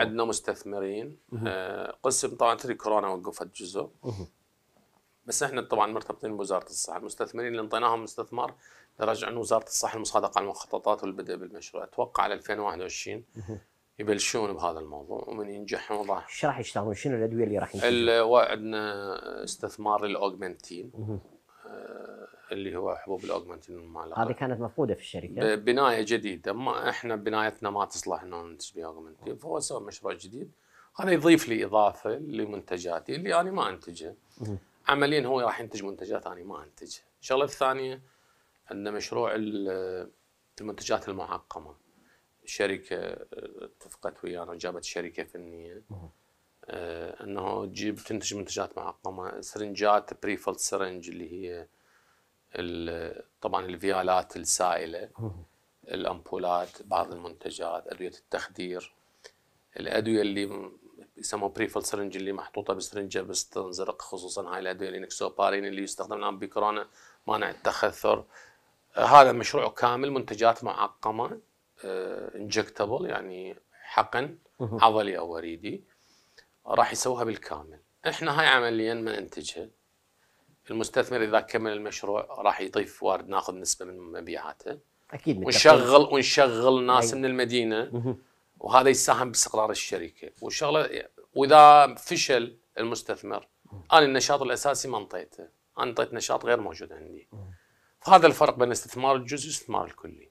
عندنا مستثمرين آه، قسم طبعا تري كورونا وقفت جزء بس احنا طبعا مرتبطين بوزاره الصحه، المستثمرين اللي انطيناهم استثمار لرجع وزاره الصحه المصادقه على المخططات والبدء بالمشروع، اتوقع على 2021 يبلشون بهذا الموضوع ومن ينجحون راح ايش راح يشتغلون؟ شنو الادويه اللي راح ينجحون؟ عندنا استثمار للاوجمنتين اللي هو حبوب الاوجمنت المعلقه هذه كانت مفقوده في الشركه بنايه جديده ما احنا بنايتنا ما تصلح انه ننتج بها اوجمنت فهو سوى مشروع جديد هذا يضيف لي اضافه لمنتجاتي اللي انا ما انتجها عمليا هو راح ينتج منتجات انا ما انتجها الشغله الثانيه عندنا مشروع المنتجات المعقمه شركه اتفقت ويانا جابت شركه فنيه آه، انه تجيب تنتج منتجات معقمه سرنجات بريفلد سرنج اللي هي طبعا الفيالات السائله الامبولات بعض المنتجات ادويه التخدير الادويه اللي يسموها بريفل سرنج اللي محطوطه بسرنجه بس تنزرق خصوصا هاي الادويه الانكسوبارين اللي يستخدم الان بكورونا مانع التخثر هذا مشروع كامل منتجات معقمه انجكتبل آه، يعني حقن عضلي او وريدي راح يسووها بالكامل احنا هاي عمليا ما ننتجها المستثمر اذا كمل المشروع راح يضيف وارد ناخذ نسبه من مبيعاته اكيد ونشغل ونشغل ناس أيوة. من المدينه وهذا يساهم باستقرار الشركه والشغله واذا فشل المستثمر انا النشاط الاساسي ما انطيته انا انطيت نشاط غير موجود عندي فهذا الفرق بين الاستثمار الجزئي والاستثمار الكلي